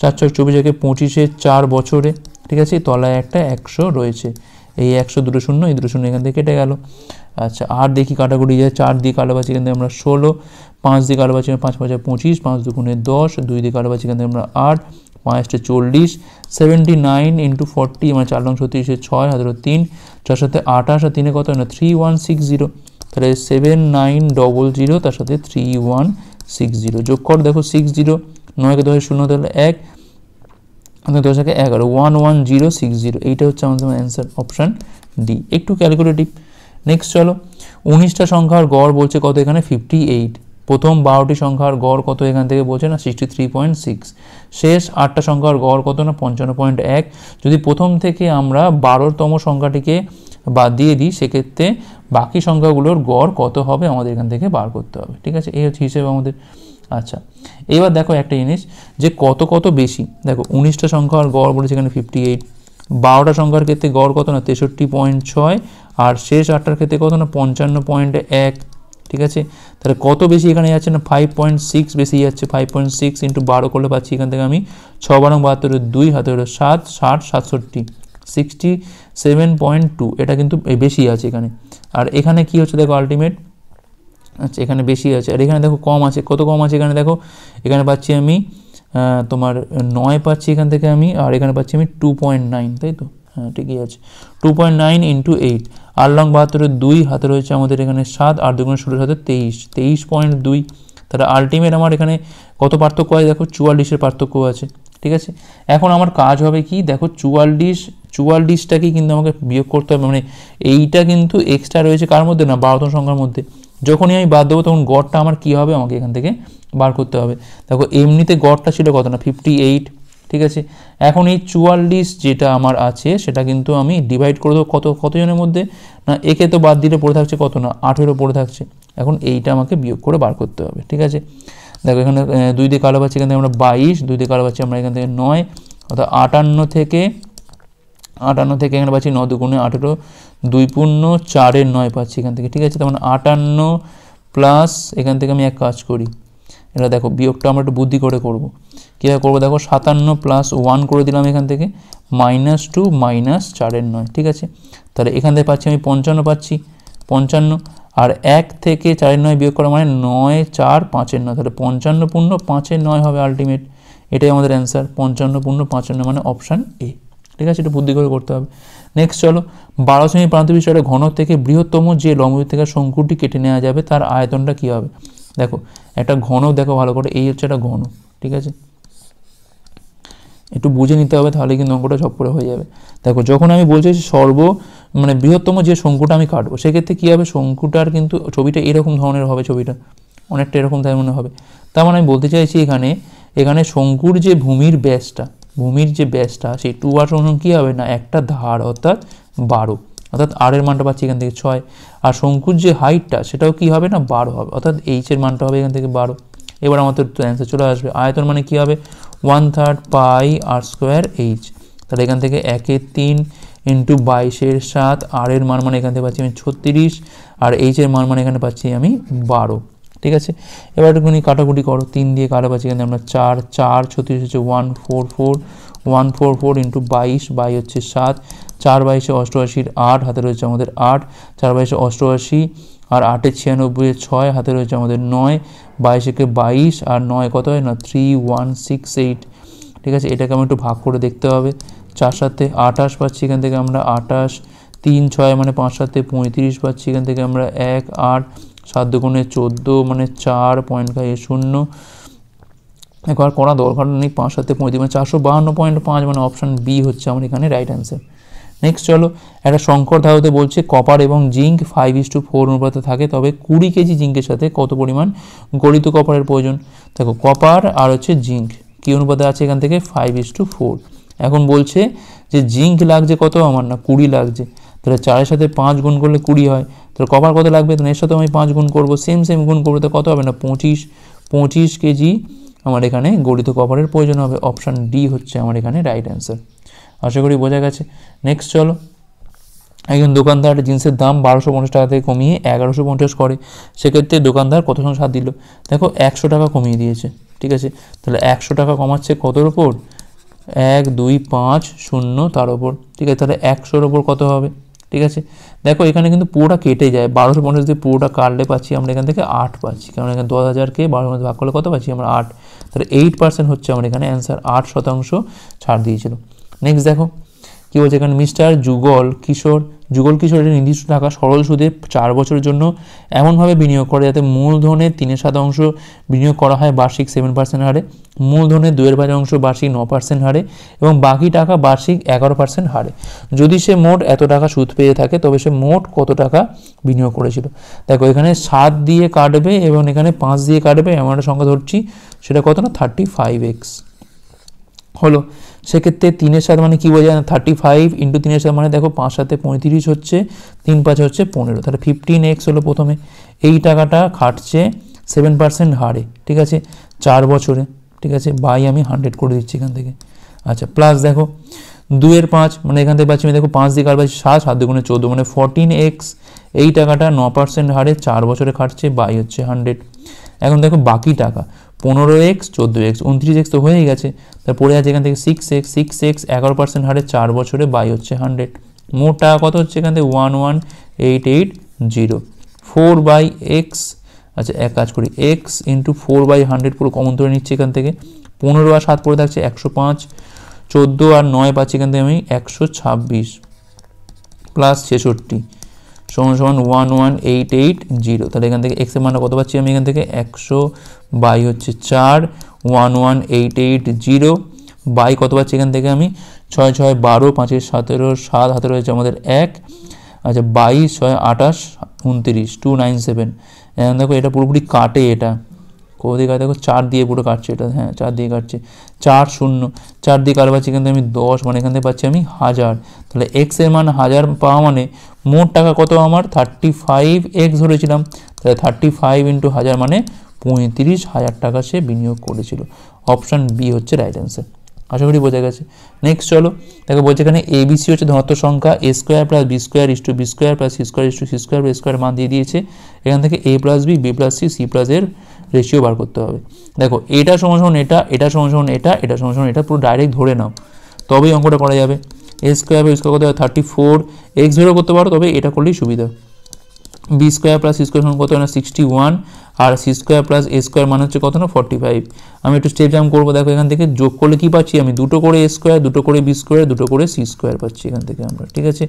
চার ছয় চব্বিশ একে পঁচিশে চার বছরে ঠিক আছে তলায় একটা একশো রয়েছে এই একশো দুটো শূন্য এই দুটো শূন্য এখান থেকে কেটে গেল আচ্ছা আর দেখি কাটাকুটি যায় চার দিয়ে কাটাবাছি এখান থেকে আমরা ষোলো পাঁচ দিয়ে কাটাবাছি মানে পাঁচ পাঁচে পঁচিশ পাঁচ দুগুণে দশ দুই দিয়ে কাটাবাছি এখান থেকে আমরা আট পাঁচটা চল্লিশ সেভেন্টি নাইন ইন্টু ফর্টি মানে চার নং ছত্রিশে ছয় হাজার তিন চার সাথে আঠাশ আর তিনে কত না থ্রি ওয়ান সিক্স জিরো তাহলে সেভেন নাইন ডবল জিরো তার সাথে থ্রি ওয়ান সিক্স জিরো যোগ কর দেখো সিক্স জিরো নয়কে দশ শূন্য তাহলে এক অর্থাৎ দশ একে এগারো one one zero six zero এইটা হচ্ছে আমাদের অ্যান্সার অপশান ডি একটু ক্যালকুলেটিভ নেক্সট চলো উনিশটা সংখ্যার গড় বলছে কত এখানে ফিফটি এইট প্রথম বারোটি সংখ্যার গড় কত এখান থেকে বলছে না সিক্সটি থ্রি পয়েন্ট সিক্স শেষ আটটা সংখ্যার গড় কত না পঞ্চান্ন পয়েন্ট এক যদি প্রথম থেকে আমরা বারোতম সংখ্যাটিকে বাদ দিয়ে দিই সেক্ষেত্রে বাকি সংখ্যাগুলোর গড় কত হবে আমাদের এখান থেকে বার করতে হবে ঠিক আছে এই হচ্ছে হিসেবে আমাদের আচ্ছা এবার দেখো একটা জিনিস যে কত কত বেশি দেখো উনিশটা সংখ্যার গড় বলেছে এখানে ফিফটি এইট বারোটা সংখ্যার ক্ষেত্রে গড় কত না তেষট্টি পয়েন্ট ছয় আর শেষ আটটার ক্ষেত্রে কত না পঞ্চান্ন পয়েন্ট এক ঠিক আছে তাহলে কত বেশি এখানে যাচ্ছে না ফাইভ পয়েন্ট সিক্স বেশি যাচ্ছে ফাইভ পয়েন্ট সিক্স ইন্টু বারো করলে পাচ্ছি এখান থেকে আমি ছ বারো বাহাত্তরের দুই হাতে হলো সাত ষাট সাতষট্টি সিক্সটি সেভেন পয়েন্ট টু এটা কিন্তু বেশি আছে এখানে আর এখানে কি হচ্ছে দেখো আলটিমেট আচ্ছা এখানে বেশি আছে আর এখানে দেখো কম আছে কত কম আছে এখানে দেখো এখানে পাচ্ছি আমি তোমার নয় পাচ্ছি এখান থেকে আমি আর এখানে পাচ্ছি আমি টু পয়েন্ট নাইন তাই তো হ্যাঁ ঠিকই আছে two point nine into eight আর লং বাহাত্তরের দুই হাতে রয়েছে আমাদের এখানে সাত আর দুগুণ ষোলো সাথে তেইশ তেইশ পয়েন্ট দুই তাহলে আলটিমেট আমার এখানে কত পার্থক্য আছে দেখো চুয়াল্লিশের পার্থক্য আছে ঠিক আছে এখন আমার কাজ হবে কি দেখো চুয়াল্লিশ চুয়াল্লিশটাকেই কিন্তু আমাকে বিয়োগ করতে হবে মানে এইটা কিন্তু এক্সট্রা রয়েছে কার মধ্যে না বারোতম সংখ্যার মধ্যে যখনই আমি বাদ দেবো তখন গড়টা আমার কী হবে আমাকে এখান থেকে বার করতে হবে দেখো এমনিতে গড়টা ছিল কত না ফিফটি এইট ঠিক আছে এখন এই চুয়াল্লিশ যেটা আমার আছে সেটা কিন্তু আমি ডিভাইড করে দেবো কত কতজনের মধ্যে না একে তো বাদ দিলে পড়ে থাকছে কত না আঠেরো পড়ে থাকছে এখন এইটা আমাকে বিয়োগ করে বার করতে হবে ঠিক আছে দেখো এখানে দুই দিয়ে কালো পাচ্ছি এখান থেকে আমরা বাইশ দুই দিয়ে কালো পাচ্ছি আমরা এখান থেকে নয় অর্থাৎ আটান্ন থেকে আটান্ন থেকে এখানে পাচ্ছি ন দুগুণে আঠেরো দুই পূর্ণ চারের নয় পাচ্ছি এখান থেকে ঠিক আছে তখন মানে আটান্ন প্লাস এখান থেকে আমি এক কাজ করি এটা দেখো বিয়োগটা আমরা একটু বুদ্ধি করে করব কীভাবে করবো দেখো সাতান্ন প্লাস ওয়ান করে দিলাম এখান থেকে মাইনাস টু মাইনাস চারের নয় ঠিক আছে তাহলে এখান থেকে পাচ্ছি আমি পঞ্চান্ন পাচ্ছি পঞ্চান্ন আর এক থেকে চারের নয় বিয়োগ করা মানে নয় চার পাঁচের নয় তাহলে পঞ্চান্ন পূর্ণ পাঁচের নয় হবে আলটিমেট এটাই আমাদের অ্যান্সার পঞ্চান্ন পূর্ণ পাঁচের নয় মানে অপশান এ ঠিক আছে এটা বুদ্ধি করে করতে হবে নেক্সট চলো বারো শ্রেণীর প্রান্ত বিষয়টা ঘন থেকে বৃহত্তম যে থেকে শঙ্কুটি কেটে নেওয়া যাবে তার আয়তনটা কী হবে দেখো একটা ঘন দেখো ভালো করে এই হচ্ছে একটা ঘন ঠিক আছে একটু বুঝে নিতে হবে তাহলে কিন্তু অঙ্কটা সব করে হয়ে যাবে দেখো যখন আমি বলছি সর্ব মানে বৃহত্তম যে শঙ্কুটা আমি কাটবো সেক্ষেত্রে কী হবে শঙ্কুটার কিন্তু ছবিটা এরকম ধরনের হবে ছবিটা অনেকটা এরকম তাই মনে হবে তার মানে আমি বলতে চাইছি এখানে এখানে শঙ্কুর যে ভূমির ব্যাসটা ভূমির যে ব্যাসটা সেই টু আর সমান কী হবে না একটা ধার অর্থাৎ বারো অর্থাৎ আরের মানটা পাচ্ছি এখান থেকে ছয় আর শঙ্কুর যে হাইটটা সেটাও কি হবে না বারো হবে অর্থাৎ এইচের মানটা হবে এখান থেকে বারো এবার আমাদের অ্যান্সার চলে আসবে আয়তন মানে কি হবে one third pi R square H তাহলে এখান থেকে একের তিন ইন্টু বাইশের সাত আরের মান মানে এখান থেকে পাচ্ছি আমি ছত্রিশ আর এইচের মান মানে এখানে পাচ্ছি আমি বারো ঠিক আছে এবার একটুখানি কাটাকুটি করো তিন দিয়ে কাটা পাচ্ছি এখানে আমরা চার চার ছত্রিশ হচ্ছে one four four one four four into বাইশ বাই হচ্ছে সাত চার বাইশে অষ্টআশির আট হাতে রয়েছে আমাদের আট চার বাইশে অষ্টআশি আর আটে ছিয়ানব্বই ছয় হাতে রয়েছে আমাদের নয় বাইশেকে বাইশ আর নয় কত হয় না থ্রি ওয়ান সিক্স এইট ঠিক আছে এটাকে আমি একটু ভাগ করে দেখতে হবে চার সাথে আঠাশ পাচ্ছি এখান থেকে আমরা আঠাশ তিন ছয় মানে পাঁচ সাথে পঁয়ত্রিশ পাচ্ছি এখান থেকে আমরা এক আট সাত দুগুণে চোদ্দো মানে চার পয়েন্ট খাই শূন্য একবার করা দরকার নেই পাঁচ সাথে পঁয়ত্রিশ মানে চারশো বাহান্ন পয়েন্ট পাঁচ মানে অপশান বি হচ্ছে আমার এখানে রাইট অ্যান্সার নেক্সট চলো একটা শঙ্কর ধাতুতে বলছে কপার এবং zinc five is to four অনুপাতে থাকে তবে কুড়ি কেজি জিঙ্কের সাথে কত পরিমাণ গলিত কপারের প্রয়োজন দেখো কপার আর হচ্ছে জিঙ্ক কী অনুপাতে আছে এখান থেকে ফাইভ ইস টু ফোর এখন বলছে যে জিঙ্ক লাগছে কত আমার না কুড়ি লাগছে তাহলে চারের সাথে পাঁচ গুণ করলে কুড়ি হয় তাহলে কভার কত লাগবে তাহলে এর সাথে আমি পাঁচ গুণ করব সেম সেম গুণ করবো তো কত হবে না পঁচিশ পঁচিশ কেজি আমার এখানে গড়িত কভারের প্রয়োজন হবে অপশান ডি হচ্ছে আমার এখানে রাইট অ্যান্সার আশা করি বোঝা গেছে নেক্সট চলো একজন দোকানদার জিন্সের দাম বারোশো পঞ্চাশ টাকা থেকে কমিয়ে এগারোশো পঞ্চাশ করে সেক্ষেত্রে দোকানদার কত সংখ্যা সাথ দিল দেখো একশো টাকা কমিয়ে দিয়েছে ঠিক আছে তাহলে একশো টাকা কমাচ্ছে কতর ওপর এক দুই পাঁচ শূন্য তার ওপর ঠিক আছে তাহলে একশোর ওপর কত হবে ঠিক আছে দেখো এখানে কিন্তু পুরোটা কেটে যায় বারোশো পঞ্চাশ দিয়ে পুরোটা কাটলে পাচ্ছি আমরা এখান থেকে আট পাচ্ছি কারণ এখানে দশ হাজারকে বারো মধ্যে ভাগ করলে কত পাচ্ছি আমরা আট তাহলে এইট পার্সেন্ট হচ্ছে আমার এখানে অ্যান্সার আট শতাংশ ছাড় দিয়েছিল নেক্সট দেখো কী বলছে এখানে মিস্টার যুগল কিশোর যুগল কিশোরের নির্দিষ্ট টাকা সরল সুদে চার বছরের জন্য এমনভাবে বিনিয়োগ করে যাতে মূলধনের তিনের শতাংশ বিনিয়োগ করা হয় বার্ষিক সেভেন পার্সেন্ট হারে মূলধনের দুয়ের পাঁচ অংশ বার্ষিক ন পার্সেন্ট হারে এবং বাকি টাকা বার্ষিক এগারো পার্সেন্ট হারে যদি সে মোট এত টাকা সুদ পেয়ে থাকে তবে সে মোট কত টাকা বিনিয়োগ করেছিল দেখো এখানে সাত দিয়ে কাটবে এবং এখানে পাঁচ দিয়ে কাটবে এমন একটা সংখ্যা ধরছি সেটা কত না থার্টি ফাইভ এক্স হলো সেক্ষেত্রে তিনের সাথে মানে কী বোঝা যায় থার্টি ফাইভ ইন্টু তিনের সাথে মানে দেখো পাঁচ সাথে পঁয়ত্রিশ হচ্ছে তিন পাঁচ হচ্ছে পনেরো তাহলে ফিফটিন এক্স হলো প্রথমে এই টাকাটা খাটছে সেভেন পার্সেন্ট হারে ঠিক আছে চার বছরে ঠিক আছে বাই আমি হান্ড্রেড করে দিচ্ছি এখান থেকে আচ্ছা প্লাস দেখো দুয়ের পাঁচ মানে এখান থেকে পাচ্ছি আমি দেখো পাঁচ দিকে আর পাচ্ছি সাত সাত দুগুণে চোদ্দো মানে ফর্টিন এক্স এই টাকাটা ন পার্সেন্ট হারে চার বছরে খাটছে বাই হচ্ছে হান্ড্রেড এখন দেখো বাকি টাকা পনেরো এক্স চোদ্দো এক্স উনত্রিশ এক্স তো হয়েই গেছে তারপরে আছে এখান থেকে সিক্স এক্স সিক্স এক্স এগারো পার্সেন্ট হারে চার বছরে বাই হচ্ছে হান্ড্রেড মোট টাকা কত হচ্ছে এখান থেকে one one eight eight zero four by X আচ্ছা এক কাজ করি X into four by hundred পুরো কমন ধরে নিচ্ছে এখান থেকে পনেরো আর সাত পড়ে থাকছে একশো পাঁচ চোদ্দো আর নয় পাচ্ছি এখান থেকে আমি একশো ছাব্বিশ প্লাস ছেষট্টি সমান সমান one one eight eight zero তাহলে এখান থেকে এক্সের মানটা কত পাচ্ছি আমি এখান থেকে একশো বাই হচ্ছে চার one one eight eight zero by কত পাচ্ছি এখান থেকে আমি ছয় ছয় বারো পাঁচের সতেরো সাত হাতে রয়েছে আমাদের এক আচ্ছা বাইশ ছয় আঠাশ উনত্রিশ টু নাইন সেভেন দেখো এটা পুরোপুরি কাটে এটা কোদিকায় দেখো চার দিয়ে পুরো কাটছে এটা হ্যাঁ চার দিয়ে কাটছে চার শূন্য চার দিয়ে কার পাচ্ছি কিন্তু আমি দশ মানে এখান থেকে পাচ্ছি আমি হাজার তাহলে এক্সের এর মান হাজার পাওয়া মানে মোট টাকা কত আমার থার্টি ফাইভ এক্স ধরেছিলাম তাহলে থার্টি ফাইভ ইন্টু হাজার মানে পঁয়ত্রিশ হাজার টাকা সে বিনিয়োগ করেছিল অপশান বি হচ্ছে রাইট অ্যান্সার আশা করি বোঝা গেছে নেক্সট চলো দেখো বলছে এখানে এ এবিসি হচ্ছে ধনাত্মক সংখ্যা A square plus B square is to B square plus C square is to C square square মান দিয়ে দিয়েছে এখান থেকে A plus B B plus C C plus এর রেশিও বার করতে হবে দেখো এটা সমান এটা এটা সমান এটা এটা সমান এটা পুরো ডাইরেক্ট ধরে নাও তবেই অঙ্কটা করা যাবে এ স্কোয়ার বি স্কোয়ার করতে হবে থার্টি ফোর এক্স ধরেও করতে পারো তবে এটা করলেই সুবিধা B square plus C square সমান কত না সিক্সটি ওয়ান আর C square plus A square মানে হচ্ছে কত না ফর্টি ফাইভ আমি একটু স্টেপ জাম্প করবো দেখো এখান থেকে যোগ করলে কী পাচ্ছি আমি দুটো করে এ স্কোয়ার দুটো করে বি স্কোয়ার দুটো করে সি স্কোয়ার পাচ্ছি এখান থেকে আমরা ঠিক আছে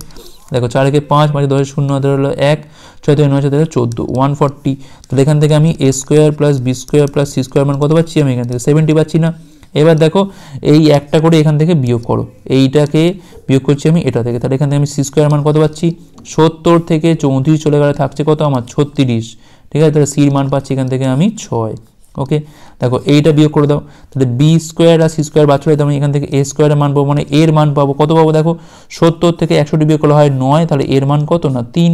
দেখো চার একে পাঁচ পাঁচ দশ শূন্য হাতে হলো এক ছয় থেকে নয় সাথে চোদ্দো ওয়ান ফর্টি তাহলে এখান থেকে আমি A square plus B square plus C square মান কত পাচ্ছি আমি এখান থেকে সেভেন্টি পাচ্ছি না এবার দেখো এই একটা করে এখান থেকে বিয়োগ করো এইটাকে বিয়োগ করছি আমি এটা থেকে তাহলে এখান থেকে আমি সি স্কোয়ার মান কত পাচ্ছি সত্তর থেকে চৌত্রিশ চলে গেলে থাকছে কত আমার ছত্রিশ ঠিক আছে তাহলে সির মান পাচ্ছি এখান থেকে আমি ছয় ওকে দেখো এইটা বিয়োগ করে দাও তাহলে বি স্কোয়ার আর সি স্কোয়ার বাদ চলে আমি এখান থেকে এ স্কোয়ারের মান পাবো মানে এর মান পাবো কত পাবো দেখো সত্তর থেকে একশোটি বিয়োগ করা হয় নয় তাহলে এর মান কত না তিন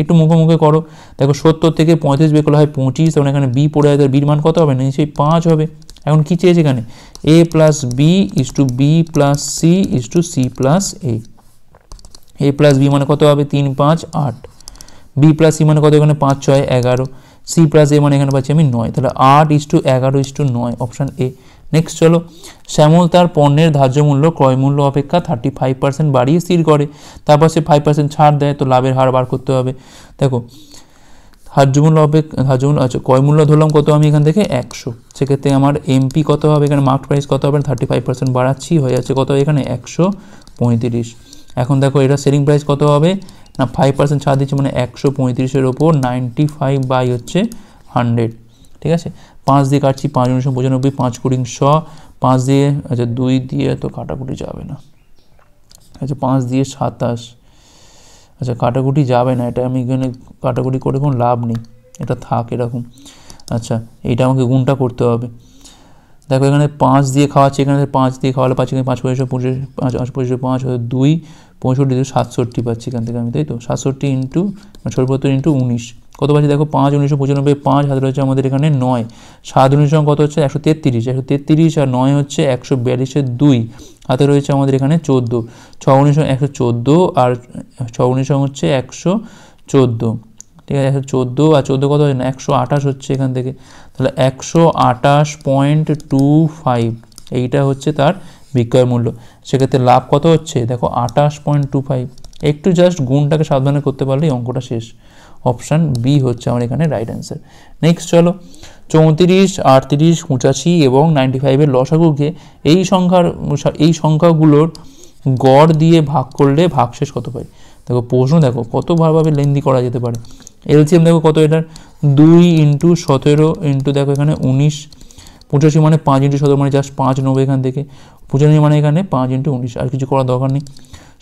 একটু মুখোমুখি করো দেখো সত্তর থেকে পঁয়ত্রিশ বিয়োগ করা হয় পঁচিশ তখন এখানে বি পড়ে যায় বির মান কত হবে না নিশ্চয়ই পাঁচ হবে এখন কী চেয়েছে এখানে A plus B is to B plus C is to C plus A A plus B মানে কত হবে তিন পাঁচ আট বি প্লাস সি মানে কত এখানে পাঁচ ছয় এগারো সি প্লাস এ মানে এখানে পাচ্ছি আমি নয় তাহলে আট ইস টু এগারো ইস টু নয় অপশান এ নেক্সট চলো শ্যামল তার পণ্যের ধার্য মূল্য ক্রয় মূল্য অপেক্ষা থার্টি ফাইভ পার্সেন্ট বাড়িয়ে স্থির করে তারপর সে ফাইভ পার্সেন্ট ছাড় দেয় তো লাভের হার বার করতে হবে দেখো ধার্যমূল্য অপেক্ষা ধার্যমূল্য আচ্ছা ক্রয় মূল্য ধরলাম কত আমি এখান থেকে একশো সেক্ষেত্রে আমার এমপি কত হবে এখানে মার্ক প্রাইস কত হবে থার্টি ফাইভ পার্সেন্ট বাড়াচ্ছি হয়ে যাচ্ছে কত এখানে একশো পঁয়ত্রিশ এখন দেখো এটা সেলিং প্রাইস কত হবে না ফাইভ পার্সেন্ট ছাড় দিচ্ছে মানে একশো পঁয়ত্রিশের ওপর নাইনটি ফাইভ বাই হচ্ছে হান্ড্রেড ঠিক আছে পাঁচ দিয়ে কাটছি পাঁচ উনিশশো পঁচানব্বই পাঁচ কুড়ি শ পাঁচ দিয়ে আচ্ছা দুই দিয়ে তো কাটাকুটি যাবে না আচ্ছা পাঁচ দিয়ে সাতাশ আচ্ছা কাটাকুটি যাবে না এটা আমি এখানে কাটাকুটি করে কোনো লাভ নেই এটা থাক এরকম আচ্ছা এইটা আমাকে গুণটা করতে হবে দেখো এখানে পাঁচ দিয়ে খাওয়াচ্ছি এখানে পাঁচ দিয়ে খাওয়ালে পাঁচ এখানে পাঁচ পঁচিশশো পঁচিশ পাঁচ পাঁচ পঁচিশশো পাঁচ দুই পঁয়ষট্টি থেকে সাতষট্টি পাচ্ছি এখান থেকে আমি তাই তো সাতষট্টি ইন্টু সর্বোত্তর ইন্টু উনিশ কত পাচ্ছি দেখো পাঁচ উনিশশো পঁচানব্বই পাঁচ হাজার রয়েছে আমাদের এখানে নয় সাত উনিশশো কত হচ্ছে একশো তেত্রিশ একশো তেত্রিশ আর নয় হচ্ছে একশো বিয়াল্লিশের দুই হাতে রয়েছে আমাদের এখানে চোদ্দো ছ উনিশ একশো চোদ্দো আর ছ উনিশ হচ্ছে একশো চোদ্দো ঠিক আছে একশো চোদ্দো আর চোদ্দো কত হচ্ছে না একশো আঠাশ হচ্ছে এখান থেকে তাহলে একশো আঠাশ পয়েন্ট টু ফাইভ এইটা হচ্ছে তার বিক্রয় মূল্য সেক্ষেত্রে লাভ কত হচ্ছে দেখো আঠাশ পয়েন্ট টু ফাইভ একটু জাস্ট গুণটাকে সাবধানে করতে পারলেই অঙ্কটা শেষ অপশান বি হচ্ছে আমার এখানে রাইট অ্যান্সার নেক্সট চলো চৌত্রিশ আটত্রিশ পঁচাশি এবং নাইনটি ফাইভের লসাগুকে এই সংখ্যার এই সংখ্যাগুলোর গড় দিয়ে ভাগ করলে ভাগ শেষ কত পাই দেখো প্রশ্ন দেখো কত ভালোভাবে লেন্দি করা যেতে পারে এলসিএম দেখো কত এটার দুই ইন্টু সতেরো ইন্টু দেখো এখানে উনিশ পঁচাশি মানে পাঁচ ইন্টু সতেরো মানে জাস্ট পাঁচ নব এখান থেকে পঁচাশি মানে এখানে পাঁচ ইন্টু উনিশ আর কিছু করার দরকার নেই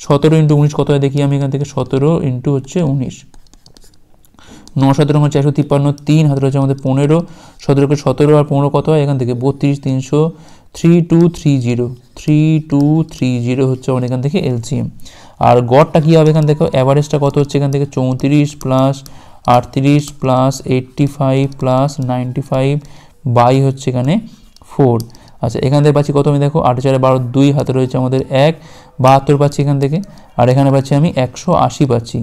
সতেরো ইন্টু উনিশ কত হয় দেখি আমি এখান থেকে সতেরো ইন্টু হচ্ছে উনিশ ন সতেরো হচ্ছে মানে একশো তিপ্পান্ন তিন হাতের হচ্ছে আমাদের পনেরো সতেরোকে সতেরো আর পনেরো কত হয় এখান থেকে বত্রিশ তিনশো three two three zero three two three zero হচ্ছে আমার এখান থেকে এলসিএম আর গড়টা কী হবে এখান থেকে অ্যাভারেজটা কত হচ্ছে এখান থেকে চৌত্রিশ প্লাস আটত্রিশ plus eighty five plus ninety five by হচ্ছে এখানে ফোর আচ্ছা এখান থেকে পাচ্ছি কত আমি দেখো আট চারে বারো দুই হাতে রয়েছে আমাদের এক বাহাত্তর পাচ্ছি এখান থেকে আর এখানে পাচ্ছি আমি একশো আশি পাচ্ছি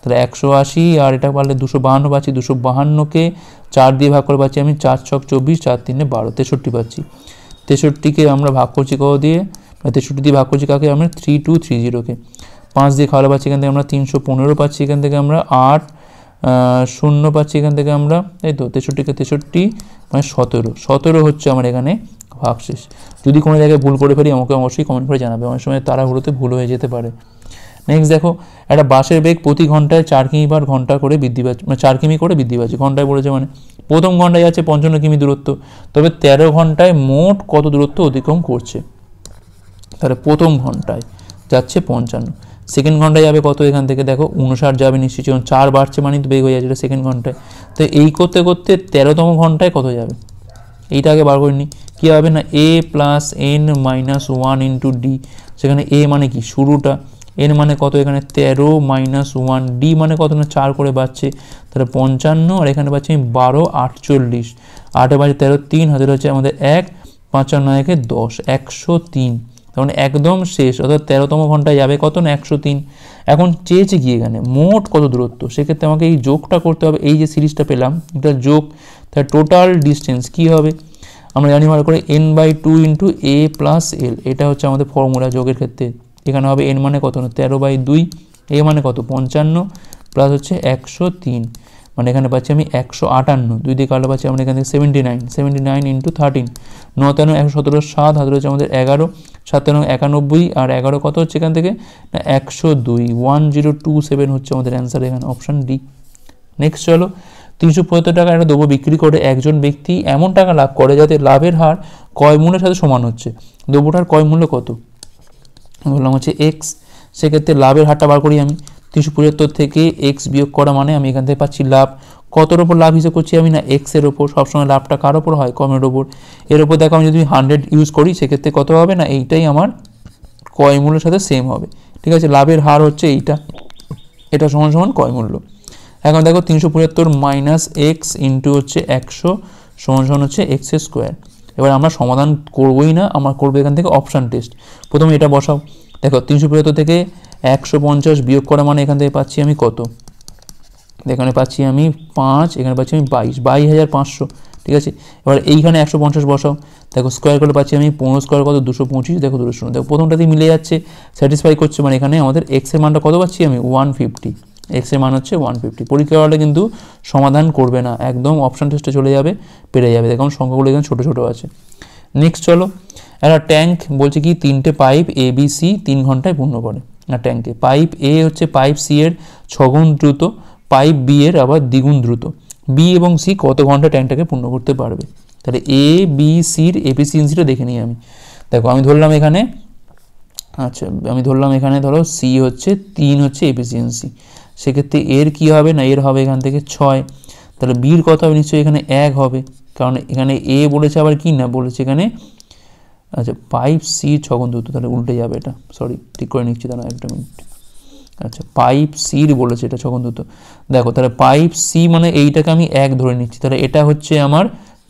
তাহলে একশো আশি আর এটা পারলে দুশো বাহান্ন পাচ্ছি দুশো বাহান্নকে চার দিয়ে ভাগ করে পাচ্ছি আমি চার ছক চব্বিশ চার তিনে বারো তেষট্টি পাচ্ছি তেষট্টিকে আমরা ভাগ করছি কত দিয়ে মানে তেষট্টি দিয়ে ভাগ করছি কাকে আমরা থ্রি টু থ্রি জিরোকে পাঁচ দিয়ে খাওয়ালে পাচ্ছি এখান থেকে আমরা তিনশো পনেরো পাচ্ছি এখান থেকে আমরা আট শূন্য পাচ্ছি এখান থেকে আমরা এই তো তেষট্টিকে তেষট্টি মানে সতেরো সতেরো হচ্ছে আমার এখানে ভাগশেষ যদি কোনো জায়গায় ভুল করে ফেলি আমাকে অবশ্যই কমেন্ট করে জানাবে অনেক সময় তাড়াহুড়োতে ভুল হয়ে যেতে পারে নেক্সট দেখো একটা বাসের বেগ প্রতি ঘন্টায় চার কিমি বার ঘন্টা করে বৃদ্ধি পাচ্ছে মানে চার কিমি করে বৃদ্ধি পাচ্ছে ঘন্টায় পড়েছে মানে প্রথম ঘন্টায় যাচ্ছে পঞ্চান্ন কিমি দূরত্ব তবে তেরো ঘন্টায় মোট কত দূরত্ব অতিক্রম করছে তাহলে প্রথম ঘন্টায় যাচ্ছে পঞ্চান্ন সেকেন্ড ঘন্টায় যাবে কত এখান থেকে দেখো উনষাট যাবে নিশ্চয়ই যখন চার বাড়ছে মানে তো বেগ হয়ে যাচ্ছে সেকেন্ড ঘন্টায় তো এই করতে করতে তেরোতম ঘন্টায় কত যাবে এইটা আগে বার করিনি কী হবে না A plus N minus one into D সেখানে এ মানে কি শুরুটা এন মানে কত এখানে তেরো মাইনাস ওয়ান ডি মানে কত না চার করে বাড়ছে তাহলে পঞ্চান্ন আর এখানে পাচ্ছি আমি বারো আটচল্লিশ আটে বাজে তেরো তিন হাজার হচ্ছে আমাদের এক পাঁচান্ন একে দশ একশো তিন তখন একদম শেষ অর্থাৎ তেরোতম ঘন্টায় যাবে কত না একশো তিন এখন চেয়েছে গিয়ে এখানে মোট কত দূরত্ব সেক্ষেত্রে আমাকে এই যোগটা করতে হবে এই যে সিরিজটা পেলাম এটা যোগ তার টোটাল ডিস্টেন্স কি হবে আমরা জানি ভালো করে N by two into A plus L এটা হচ্ছে আমাদের ফর্মুলা যোগের ক্ষেত্রে এখানে হবে এন মানে কত না তেরো বাই দুই এ মানে কত পঞ্চান্ন প্লাস হচ্ছে একশো তিন মানে এখানে পাচ্ছি আমি একশো আটান্ন দুই দিকে আলো পাচ্ছি আমরা এখান থেকে seventy nine seventy nine into thirteen ten একশো সতেরো সাত হাতে হচ্ছে আমাদের এগারো সাতান্ন একানব্বই আর এগারো কত হচ্ছে এখান থেকে না একশো দুই ওয়ান জিরো টু সেভেন হচ্ছে আমাদের অ্যান্সার এখানে অপশান ডি নেক্সট চলো তিনশো পঁয়ত্তর টাকা একটা দ্রব্য বিক্রি করে একজন ব্যক্তি এমন টাকা লাভ করে যাতে লাভের হার কয় মূল্যের সাথে সমান হচ্ছে দ্রব্যটার কয় মূল্য কত বললাম হচ্ছে এক্স সেক্ষেত্রে লাভের হারটা বার করি আমি তিনশো পঁচাত্তর থেকে এক্স বিয়োগ করা মানে আমি এখান থেকে পাচ্ছি লাভ কতর ওপর লাভ হিসেব করছি আমি না এক্স এর ওপর সবসময় লাভটা কার ওপর হয় কমের ওপর এর ওপর দেখো আমি যদি হান্ড্রেড ইউজ করি সেক্ষেত্রে কত হবে না এইটাই আমার কয় মূল্যের সাথে সেম হবে ঠিক আছে লাভের হার হচ্ছে এইটা এটা সমান সমান কয় মূল্য এখন দেখো তিনশো পঁচাত্তর মাইনাস এক্স ইন্টু হচ্ছে একশো সমান সমান হচ্ছে এক্স স্কোয়ার এবার আমরা সমাধান করবোই না আমার করবো এখান থেকে অপশান টেস্ট প্রথমে এটা বসাও দেখো তিনশো পঁচাত্তর থেকে একশো পঞ্চাশ বিয়োগ করা মানে এখান থেকে পাচ্ছি আমি কত এখানে পাচ্ছি আমি পাঁচ এখানে পাচ্ছি আমি বাইশ বাইশ হাজার পাঁচশো ঠিক আছে এবার এইখানে একশো পঞ্চাশ বসাও দেখো স্কোয়ার করে পাচ্ছি আমি পনেরো স্কোয়ার কত দুশো পঁচিশ দেখো দুশো দেখো প্রথমটাতেই মিলে যাচ্ছে স্যাটিসফাই করছে মানে এখানে আমাদের এক্সের মানটা কত পাচ্ছি আমি ওয়ান ফিফটি এক্সের মান হচ্ছে ওয়ান ফিফটি পরীক্ষাটা কিন্তু সমাধান করবে না একদম অপশান টেস্টে চলে যাবে পেরে যাবে দেখুন সংখ্যাগুলো এখানে ছোটো ছোটো আছে নেক্সট চলো একটা ট্যাঙ্ক বলছে কি তিনটে পাইপ এ বি সি তিন ঘন্টায় পূর্ণ করে না ট্যাঙ্কে পাইপ এ হচ্ছে পাইপ সি এর ছগুণ দ্রুত পাইপ বি এর আবার দ্বিগুণ দ্রুত বি এবং সি কত ঘন্টা ট্যাঙ্কটাকে পূর্ণ করতে পারবে তাহলে এ বি সির এফিসিয়েন্সিটা দেখে নিই আমি দেখো আমি ধরলাম এখানে আচ্ছা আমি ধরলাম এখানে ধরো সি হচ্ছে তিন হচ্ছে এফিসিয়েন্সি সেক্ষেত্রে এর কি হবে না এর হবে এখান থেকে ছয় তাহলে বির কত হবে নিশ্চয়ই এখানে এক হবে কারণ এখানে এ বলেছে আবার কি না বলেছে এখানে আচ্ছা পাইপ সি ছগন দ্রুত তাহলে উল্টে যাবে এটা সরি ঠিক করে নিচ্ছি দাঁড়া একটা মিনিট আচ্ছা পাইপ সির বলেছে এটা ছগন্ধুত দেখো তাহলে পাইপ সি মানে এইটাকে আমি এক ধরে নিচ্ছি তাহলে এটা হচ্ছে আমার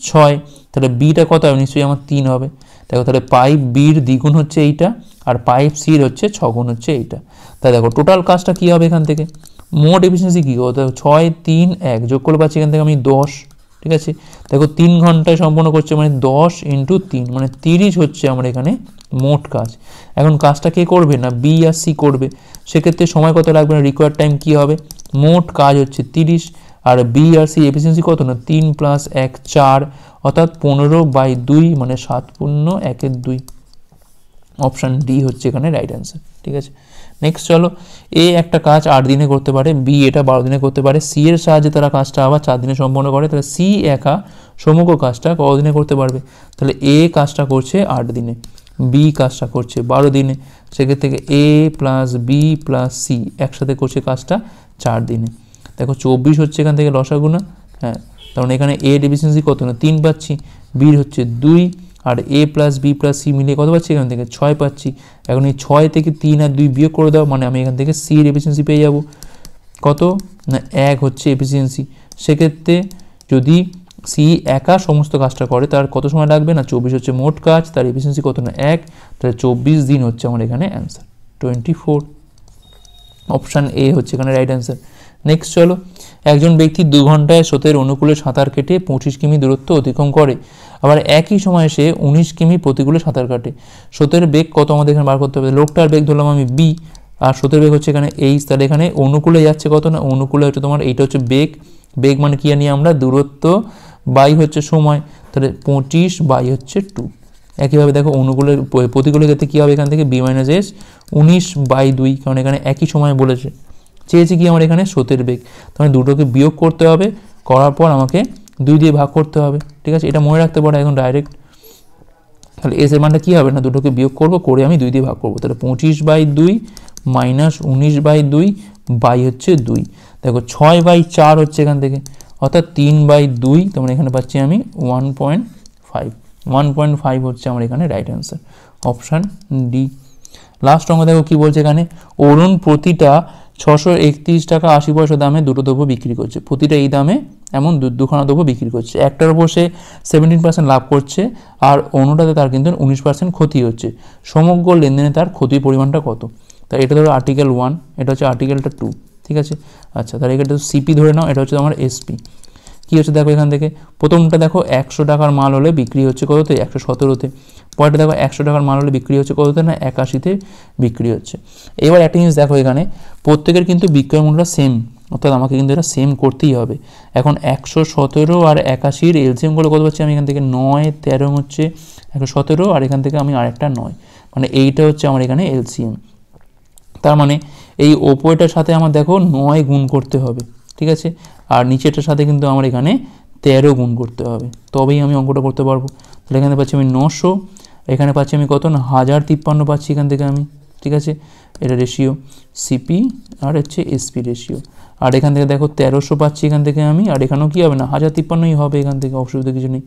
ছয় তাহলে বিটা কত হবে নিশ্চয়ই আমার তিন হবে দেখো তাহলে পাইপ বির দ্বিগুণ হচ্ছে এইটা আর পাইপ সির হচ্ছে ছগুণ হচ্ছে এইটা তাই দেখো টোটাল কাজটা কী হবে এখান থেকে মোট এফিসিয়েন্সি কী হবে ছয় তিন এক যোগ করে পাচ্ছি এখান থেকে আমি দশ ঠিক আছে দেখো তিন ঘন্টায় সম্পূর্ণ করছে মানে দশ ইন্টু তিন মানে তিরিশ হচ্ছে আমার এখানে মোট কাজ এখন কাজটা কে করবে না বি আর সি করবে সেক্ষেত্রে সময় কত লাগবে না রিকোয়ার টাইম কী হবে মোট কাজ হচ্ছে তিরিশ আর বি আর সি এফিসিয়েন্সি কত না তিন প্লাস এক চার অর্থাৎ পনেরো বাই দুই মানে সাত পূর্ণ একের দুই অপশান ডি হচ্ছে এখানে রাইট অ্যান্সার ঠিক আছে নেক্সট চলো এ একটা কাজ আট দিনে করতে পারে বি এটা বারো দিনে করতে পারে সি এর সাহায্যে তারা কাজটা আবার চার দিনে সম্পন্ন করে তাহলে সি একা সমগ্র কাজটা কদিনে করতে পারবে তাহলে এ কাজটা করছে আট দিনে বি কাজটা করছে বারো দিনে সেক্ষেত্রে A plus B plus C একসাথে করছে কাজটা চার দিনে দেখো চব্বিশ হচ্ছে এখান থেকে লসাগুনা হ্যাঁ কারণ মানে এখানে এ ডিফিসিয়েন্সি কত না তিন পাচ্ছি বির হচ্ছে দুই আর A plus B plus C মিলিয়ে কত পাচ্ছি এখান থেকে ছয় পাচ্ছি এখন এই ছয় থেকে তিন আর দুই বিয়োগ করে দাও মানে আমি এখান থেকে সির এফিসিয়েন্সি পেয়ে যাব কত না এক হচ্ছে এফিসিয়েন্সি সেক্ষেত্রে যদি সি একা সমস্ত কাজটা করে তার কত সময় লাগবে না চব্বিশ হচ্ছে মোট কাজ তার এফিসিয়েন্সি কত না এক তাহলে চব্বিশ দিন হচ্ছে আমার এখানে answer twenty four option A হচ্ছে এখানে রাইট অ্যান্সার নেক্সট চলো একজন ব্যক্তি দু ঘন্টায় স্রোতের অনুকূলে সাঁতার কেটে পঁচিশ কিমি দূরত্ব অতিক্রম করে আবার একই সময়ে সে উনিশ কিমি প্রতিকূলে সাঁতার কাটে স্রোতের বেগ কত আমাদের এখানে বার করতে হবে লোকটার বেগ ধরলাম আমি বি আর স্রোতের বেগ হচ্ছে এখানে এইচ তাহলে এখানে অনুকূলে যাচ্ছে কত না অনুকূলে হচ্ছে তোমার এইটা হচ্ছে বেগ বেগ মানে কী নিয়ে আমরা দূরত্ব বাই হচ্ছে সময় তাহলে পঁচিশ বাই হচ্ছে টু একইভাবে দেখো অনুকূলের প্রতিকূলের ক্ষেত্রে কী হবে এখান থেকে বি মাইনাস এস উনিশ বাই দুই কারণ এখানে একই সময় বলেছে চেয়েছে কি আমার এখানে স্রোতের বেগ তাহলে দুটোকে বিয়োগ করতে হবে করার পর আমাকে দুই দিয়ে ভাগ করতে হবে ঠিক আছে এটা মনে রাখতে পারে এখন ডাইরেক্ট তাহলে এস এর মানটা কী হবে না দুটোকে বিয়োগ করব করে আমি দুই দিয়ে ভাগ করব তাহলে পঁচিশ বাই দুই মাইনাস উনিশ বাই দুই বাই হচ্ছে দুই দেখো ছয় বাই চার হচ্ছে এখান থেকে অর্থাৎ তিন বাই দুই তোমার এখানে পাচ্ছি আমি one point five one point five হচ্ছে আমার এখানে right answer option D last অঙ্গ দেখো কী বলছে এখানে অরুণ প্রতিটা ছশো একত্রিশ টাকা আশি পয়সা দামে দুটো দ্রব্য বিক্রি করছে প্রতিটা এই দামে এমন দু দুখানা দ্রব্য বিক্রি করছে একটার উপর সে সেভেন্টিন পার্সেন্ট লাভ করছে আর অন্যটাতে তার কিন্তু উনিশ পার্সেন্ট ক্ষতি হচ্ছে সমগ্র লেনদেনে তার ক্ষতির পরিমাণটা কত তা এটা ধরো আর্টিকেল ওয়ান এটা হচ্ছে আর্টিকেলটা টু ঠিক আছে আচ্ছা তাহলে এটা সিপি ধরে নাও এটা হচ্ছে তোমার এসপি কী হচ্ছে দেখো এখান থেকে প্রথমটা দেখো একশো টাকার মাল হলে বিক্রি হচ্ছে কততে একশো সতেরোতে পরেরটা দেখো একশো টাকার মাল হলে বিক্রি হচ্ছে কততে না একাশিতে বিক্রি হচ্ছে এবার একটা জিনিস দেখো এখানে প্রত্যেকের কিন্তু বিক্রয় মূল্যটা সেম অর্থাৎ আমাকে কিন্তু এটা সেম করতেই হবে এখন একশো সতেরো আর একাশির এলসিএম করলে কত পাচ্ছি আমি এখান থেকে নয় তেরো হচ্ছে একশো সতেরো আর এখান থেকে আমি আরেকটা নয় মানে এইটা হচ্ছে আমার এখানে এলসিএম তার মানে এই ওপোটার সাথে আমার দেখো নয় গুণ করতে হবে ঠিক আছে আর নিচেরটার সাথে কিন্তু আমার এখানে তেরো গুণ করতে হবে তবেই আমি অঙ্কটা করতে পারবো তাহলে এখানে পাচ্ছি আমি নশো এখানে পাচ্ছি আমি কত না হাজার তিপ্পান্ন পাচ্ছি এখান থেকে আমি ঠিক আছে এটা রেশিও সিপি আর হচ্ছে এসপি রেশিও আর এখান থেকে দেখো তেরোশো পাচ্ছি এখান থেকে আমি আর এখানেও কী হবে না হাজার তিপ্পান্নই হবে এখান থেকে অসুবিধা কিছু নেই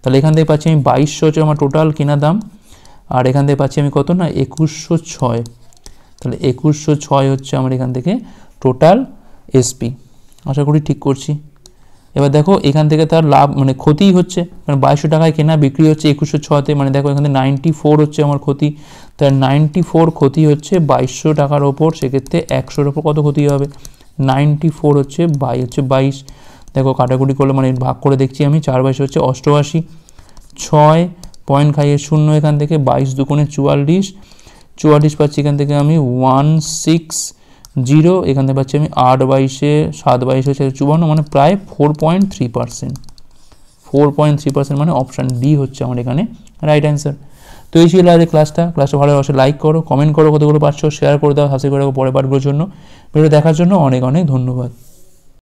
তাহলে এখান থেকে পাচ্ছি আমি বাইশশো হচ্ছে আমার টোটাল কেনা দাম আর এখান থেকে পাচ্ছি আমি কত না একুশশো ছয় তাহলে একুশশো ছয় হচ্ছে আমার এখান থেকে টোটাল এসপি আশা করি ঠিক করছি এবার দেখো এখান থেকে তার লাভ মানে ক্ষতি হচ্ছে মানে বাইশশো টাকায় কেনা বিক্রি হচ্ছে একুশশো ছতে মানে দেখো এখানে নাইনটি ফোর হচ্ছে আমার ক্ষতি তার নাইনটি ফোর ক্ষতি হচ্ছে বাইশশো টাকার ওপর সেক্ষেত্রে একশোর ওপর কত ক্ষতি হবে নাইনটি ফোর হচ্ছে বাই হচ্ছে বাইশ দেখো কাটাকুটি করলে মানে ভাগ করে দেখছি আমি চার বাইশ হচ্ছে অষ্টআশি ছয় পয়েন্ট খাইয়ে শূন্য এখান থেকে বাইশ দুকোণে চুয়াল্লিশ চুয়াল্লিশ পাচ্ছি এখান থেকে আমি ওয়ান সিক্স জিরো এখান থেকে পাচ্ছি আমি আট বাইশে সাত বাইশে হচ্ছে চুয়ান্ন মানে প্রায় four point three percent four point three percent মানে অপশান ডি হচ্ছে আমার এখানে রাইট অ্যান্সার তো এই ছিল আজকে ক্লাসটা ক্লাসটা ভালো অবশ্যই লাইক করো কমেন্ট করো কতগুলো পাচ্ছ শেয়ার করে দাও হাসি করে দাও পরে পাঠগুলোর জন্য ভিডিও দেখার জন্য অনেক অনেক ধন্যবাদ